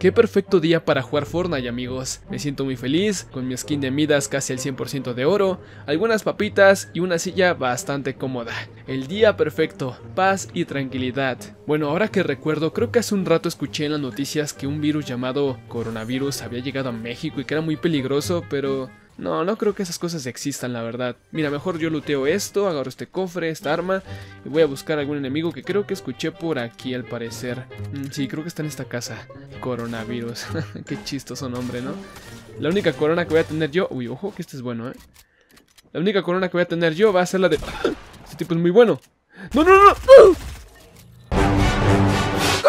Qué perfecto día para jugar Fortnite amigos, me siento muy feliz, con mi skin de Midas casi al 100% de oro, algunas papitas y una silla bastante cómoda. El día perfecto, paz y tranquilidad. Bueno, ahora que recuerdo, creo que hace un rato escuché en las noticias que un virus llamado coronavirus había llegado a México y que era muy peligroso, pero no, no creo que esas cosas existan, la verdad. Mira, mejor yo luteo esto, agarro este cofre, esta arma, y voy a buscar algún enemigo que creo que escuché por aquí, al parecer. Mm, sí, creo que está en esta casa. Coronavirus. Qué chistoso nombre, ¿no? La única corona que voy a tener yo... Uy, ojo, que este es bueno, ¿eh? La única corona que voy a tener yo va a ser la de... este tipo es muy bueno. ¡No, no, no! no!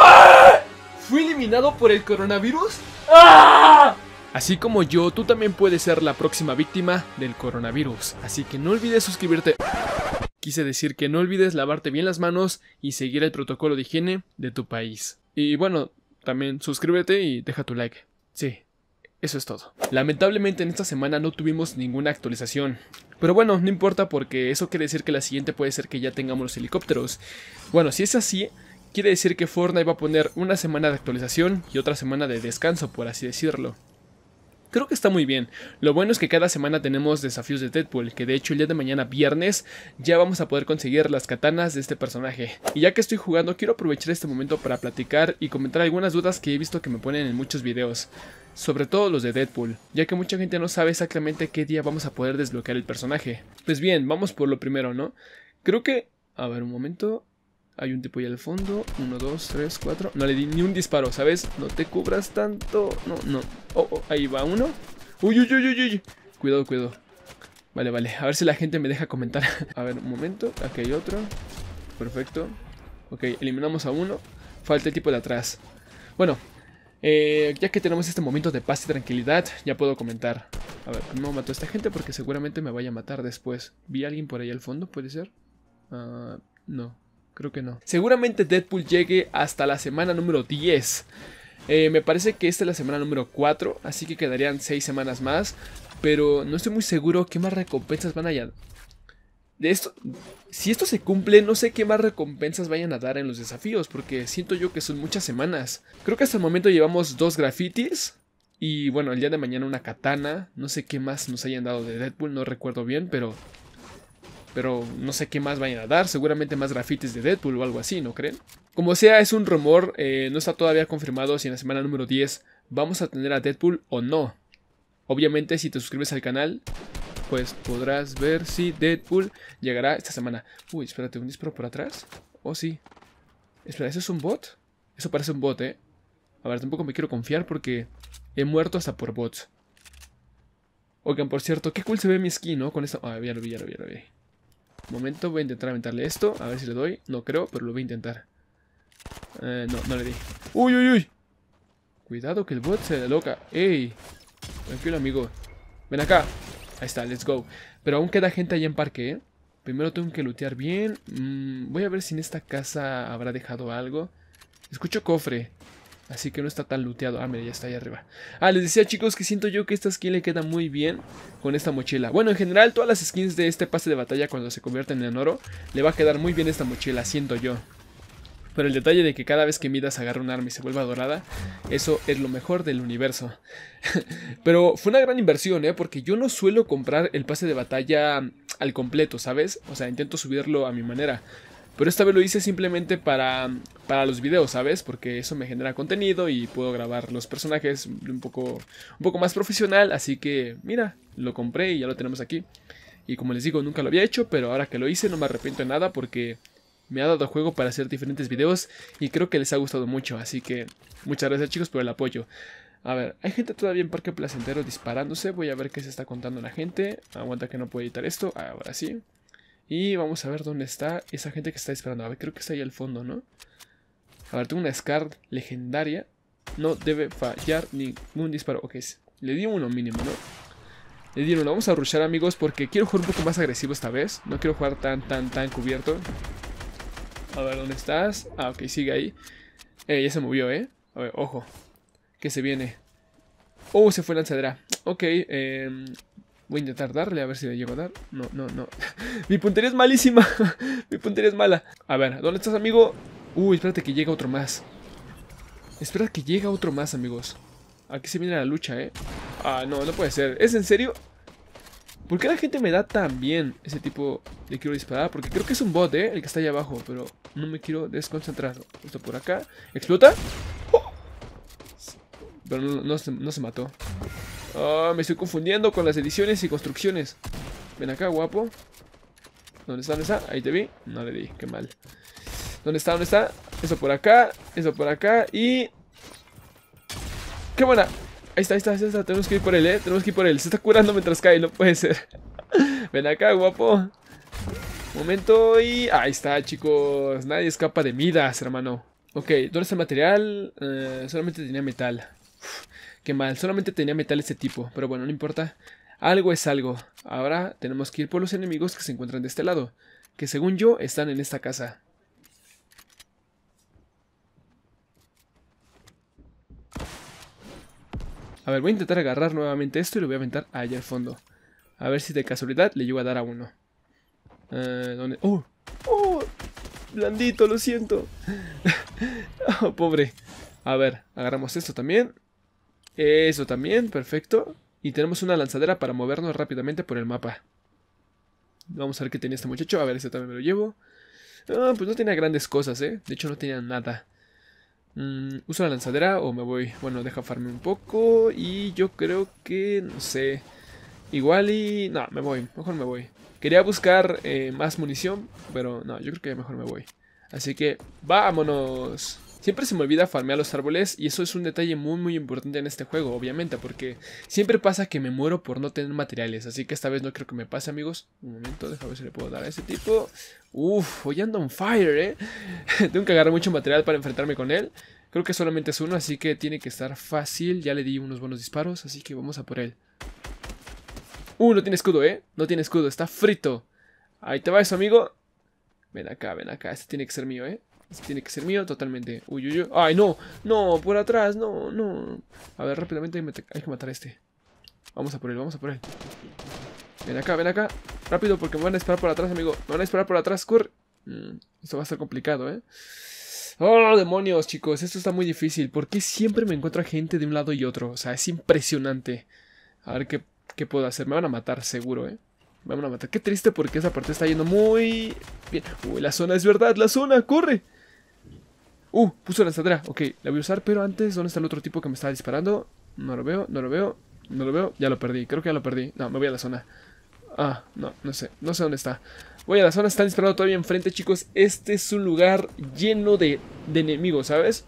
¡Ah! no ¿Fui eliminado por el coronavirus? ¡Ah! Así como yo, tú también puedes ser la próxima víctima del coronavirus, así que no olvides suscribirte. Quise decir que no olvides lavarte bien las manos y seguir el protocolo de higiene de tu país. Y bueno, también suscríbete y deja tu like. Sí, eso es todo. Lamentablemente en esta semana no tuvimos ninguna actualización. Pero bueno, no importa porque eso quiere decir que la siguiente puede ser que ya tengamos los helicópteros. Bueno, si es así, quiere decir que Fortnite va a poner una semana de actualización y otra semana de descanso, por así decirlo creo que está muy bien. Lo bueno es que cada semana tenemos desafíos de Deadpool, que de hecho el día de mañana viernes ya vamos a poder conseguir las katanas de este personaje. Y ya que estoy jugando, quiero aprovechar este momento para platicar y comentar algunas dudas que he visto que me ponen en muchos videos sobre todo los de Deadpool, ya que mucha gente no sabe exactamente qué día vamos a poder desbloquear el personaje. Pues bien, vamos por lo primero, ¿no? Creo que... A ver, un momento. Hay un tipo ahí al fondo. Uno, dos, tres, cuatro. No le di ni un disparo, ¿sabes? No te cubras tanto. No, no. Oh, oh, ahí va uno. Uy, uy, uy, uy, uy. Cuidado, cuidado. Vale, vale. A ver si la gente me deja comentar. a ver, un momento. Aquí hay otro. Perfecto. Ok, eliminamos a uno. Falta el tipo de atrás. Bueno, eh, ya que tenemos este momento de paz y tranquilidad, ya puedo comentar. A ver, no mató a esta gente porque seguramente me vaya a matar después. ¿Vi a alguien por ahí al fondo? ¿Puede ser? Ah, no, Creo que no. Seguramente Deadpool llegue hasta la semana número 10. Eh, me parece que esta es la semana número 4, así que quedarían 6 semanas más. Pero no estoy muy seguro qué más recompensas van a dar De esto, si esto se cumple, no sé qué más recompensas vayan a dar en los desafíos, porque siento yo que son muchas semanas. Creo que hasta el momento llevamos dos grafitis. Y bueno, el día de mañana una katana. No sé qué más nos hayan dado de Deadpool, no recuerdo bien, pero pero no sé qué más vayan a dar, seguramente más grafitis de Deadpool o algo así, ¿no creen? Como sea, es un rumor, eh, no está todavía confirmado si en la semana número 10 vamos a tener a Deadpool o no. Obviamente si te suscribes al canal, pues podrás ver si Deadpool llegará esta semana. Uy, espérate, ¿un disparo por atrás? Oh, sí. Espera, ¿eso es un bot? Eso parece un bot, ¿eh? A ver, tampoco me quiero confiar porque he muerto hasta por bots. Oigan, por cierto, qué cool se ve mi skin, ¿no? Con esta... Ah, ya lo vi, ya lo vi, ya lo vi. Momento, voy a intentar aventarle esto. A ver si le doy. No creo, pero lo voy a intentar. Eh, no, no le di. ¡Uy, uy, uy! Cuidado que el bot se loca. ¡Ey! Tranquilo, amigo. Ven acá. Ahí está, let's go. Pero aún queda gente allá en parque, ¿eh? Primero tengo que lootear bien. Mm, voy a ver si en esta casa habrá dejado algo. Escucho cofre. Así que no está tan luteado. Ah, mira, ya está ahí arriba. Ah, les decía chicos que siento yo que esta skin le queda muy bien con esta mochila. Bueno, en general todas las skins de este pase de batalla cuando se convierten en oro, le va a quedar muy bien esta mochila, siento yo. Pero el detalle de que cada vez que Midas agarra un arma y se vuelva dorada, eso es lo mejor del universo. Pero fue una gran inversión, ¿eh? Porque yo no suelo comprar el pase de batalla al completo, ¿sabes? O sea, intento subirlo a mi manera. Pero esta vez lo hice simplemente para, para los videos, ¿sabes? Porque eso me genera contenido y puedo grabar los personajes un poco, un poco más profesional. Así que, mira, lo compré y ya lo tenemos aquí. Y como les digo, nunca lo había hecho, pero ahora que lo hice no me arrepiento de nada porque me ha dado juego para hacer diferentes videos y creo que les ha gustado mucho. Así que muchas gracias chicos por el apoyo. A ver, hay gente todavía en Parque Placentero disparándose. Voy a ver qué se está contando la gente. Aguanta que no puedo editar esto. Ahora sí. Y vamos a ver dónde está esa gente que está esperando. A ver, creo que está ahí al fondo, ¿no? A ver, tengo una Scar legendaria. No debe fallar ningún disparo. Ok, le di uno mínimo, ¿no? Le di uno. Vamos a rushar, amigos, porque quiero jugar un poco más agresivo esta vez. No quiero jugar tan, tan, tan cubierto. A ver, ¿dónde estás? Ah, ok, sigue ahí. Eh, ya se movió, ¿eh? A ver, ojo. Que se viene. Oh, se fue lanzadera. Ok, eh, Voy a intentar darle a ver si le llego a dar. No, no, no. Mi puntería es malísima. Mi puntería es mala. A ver, ¿dónde estás, amigo? Uy, espérate que llega otro más. Espera que llega otro más, amigos. Aquí se viene la lucha, ¿eh? Ah, no, no puede ser. ¿Es en serio? ¿Por qué la gente me da tan bien ese tipo de quiero disparar? Porque creo que es un bot, ¿eh? El que está allá abajo, pero no me quiero desconcentrar. Esto por acá. ¿Explota? ¡Oh! Pero no, no se mató. Ah, me estoy confundiendo con las ediciones y construcciones. Ven acá, guapo. ¿Dónde está? ¿Dónde está? Ahí te vi. No le di, qué mal. ¿Dónde está? ¿Dónde está? Eso por acá, eso por acá y... ¡Qué buena! Ahí está, ahí está, ahí está. Tenemos que ir por él, ¿eh? Tenemos que ir por él. Se está curando mientras cae, no puede ser. Ven acá, guapo. Momento y... Ahí está, chicos. Nadie escapa de Midas, hermano. Ok, ¿dónde está el material? Eh, solamente tenía metal. Uf. Qué mal, solamente tenía metal este tipo, pero bueno, no importa. Algo es algo. Ahora tenemos que ir por los enemigos que se encuentran de este lado, que según yo están en esta casa. A ver, voy a intentar agarrar nuevamente esto y lo voy a aventar allá al fondo. A ver si de casualidad le llego a dar a uno. Eh, ¿Dónde? ¡Oh! ¡Oh! Blandito, lo siento. Oh, pobre. A ver, agarramos esto también. Eso también, perfecto. Y tenemos una lanzadera para movernos rápidamente por el mapa. Vamos a ver qué tenía este muchacho. A ver, este también me lo llevo. Ah, pues no tenía grandes cosas, ¿eh? De hecho, no tenía nada. Mm, ¿Uso la lanzadera o me voy? Bueno, deja farme un poco. Y yo creo que... No sé. Igual y... No, me voy. Mejor me voy. Quería buscar eh, más munición, pero no, yo creo que mejor me voy. Así que, ¡vámonos! Siempre se me olvida farmear los árboles y eso es un detalle muy muy importante en este juego, obviamente, porque siempre pasa que me muero por no tener materiales, así que esta vez no creo que me pase, amigos. Un momento, déjame ver si le puedo dar a ese tipo. Uf, hoy ando en fire, eh. Tengo que agarrar mucho material para enfrentarme con él. Creo que solamente es uno, así que tiene que estar fácil. Ya le di unos buenos disparos, así que vamos a por él. Uh, no tiene escudo, eh. No tiene escudo, está frito. Ahí te va eso, amigo. Ven acá, ven acá. Este tiene que ser mío, eh tiene que ser mío totalmente. Uy, uy, uy. ¡Ay, no! ¡No! ¡Por atrás! ¡No! ¡No! A ver, rápidamente hay que matar a este. Vamos a por él, vamos a por él. Ven acá, ven acá. Rápido, porque me van a esperar por atrás, amigo. Me van a esperar por atrás, corre. Mm, esto va a ser complicado, ¿eh? ¡Oh, demonios, chicos! Esto está muy difícil. ¿Por qué siempre me encuentro gente de un lado y otro? O sea, es impresionante. A ver qué, qué puedo hacer. Me van a matar, seguro, ¿eh? Me van a matar. Qué triste porque esa parte está yendo muy bien. Uy, la zona es verdad, la zona, corre. Uh, puso estadera. Ok, la voy a usar, pero antes, ¿dónde está el otro tipo que me está disparando? No lo veo, no lo veo, no lo veo. Ya lo perdí, creo que ya lo perdí. No, me voy a la zona. Ah, no, no sé, no sé dónde está. Voy a la zona, están disparando todavía enfrente, chicos. Este es un lugar lleno de, de enemigos, ¿sabes?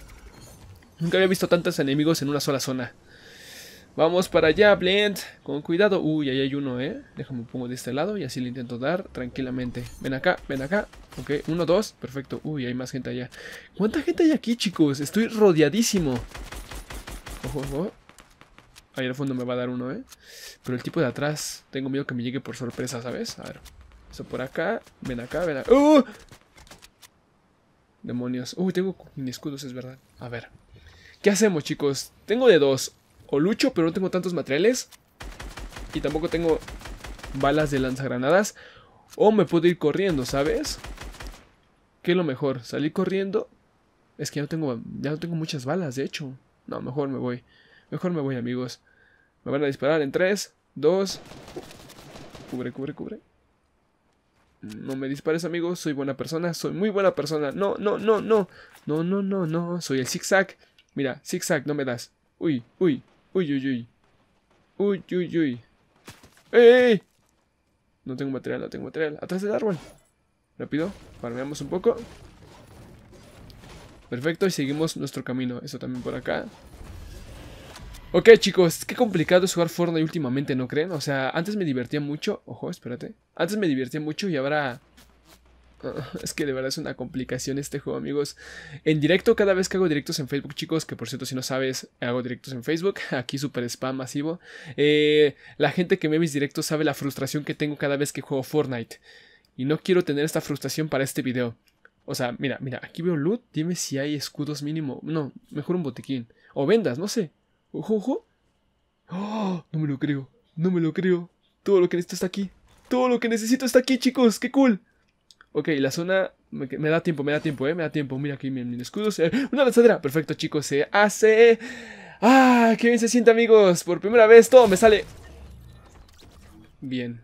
Nunca había visto tantos enemigos en una sola zona. Vamos para allá, Blend. Con cuidado. Uy, ahí hay uno, ¿eh? Déjame pongo de este lado y así le intento dar tranquilamente. Ven acá, ven acá. Ok, uno, dos, perfecto. Uy, hay más gente allá. ¿Cuánta gente hay aquí, chicos? Estoy rodeadísimo. Ojo, ojo. Ahí al fondo me va a dar uno, ¿eh? Pero el tipo de atrás, tengo miedo que me llegue por sorpresa, ¿sabes? A ver. Eso por acá, ven acá, ven acá. ¡Uh! Demonios. Uy, tengo mis escudos, es verdad. A ver. ¿Qué hacemos, chicos? Tengo de dos. O lucho, pero no tengo tantos materiales. Y tampoco tengo balas de lanzagranadas. O me puedo ir corriendo, ¿sabes? ¿Qué es lo mejor? ¿Salí corriendo? Es que ya no tengo, muchas balas, de hecho. No, mejor me voy. Mejor me voy, amigos. Me van a disparar en 3, 2... Cubre, cubre, cubre. No me dispares, amigos. Soy buena persona. Soy muy buena persona. No, no, no, no. No, no, no, no. Soy el zigzag. Mira, zigzag, no me das. Uy, uy, uy, uy, uy. Uy, uy, uy. ¡Ey! No tengo material, no tengo material. Atrás del árbol. Rápido, farmeamos un poco. Perfecto, y seguimos nuestro camino. Eso también por acá. Ok, chicos, qué complicado es jugar Fortnite últimamente, ¿no creen? O sea, antes me divertía mucho. Ojo, espérate. Antes me divertía mucho y ahora... Es que de verdad es una complicación este juego, amigos. En directo, cada vez que hago directos en Facebook, chicos, que por cierto, si no sabes, hago directos en Facebook. Aquí super spam masivo. Eh, la gente que ve mis directos sabe la frustración que tengo cada vez que juego Fortnite. Y no quiero tener esta frustración para este video. O sea, mira, mira, aquí veo loot. Dime si hay escudos mínimo. No, mejor un botiquín. O vendas, no sé. Ojo, ojo. ¡Oh! no me lo creo. No me lo creo. Todo lo que necesito está aquí. Todo lo que necesito está aquí, chicos. ¡Qué cool! Ok, la zona... Me, da tiempo, me da tiempo, eh. Me da tiempo. Mira aquí mi escudos. Eh, una lanzadera. Perfecto, chicos. Se hace... ¡Ah! ¡Qué bien se siente, amigos! Por primera vez todo me sale... Bien.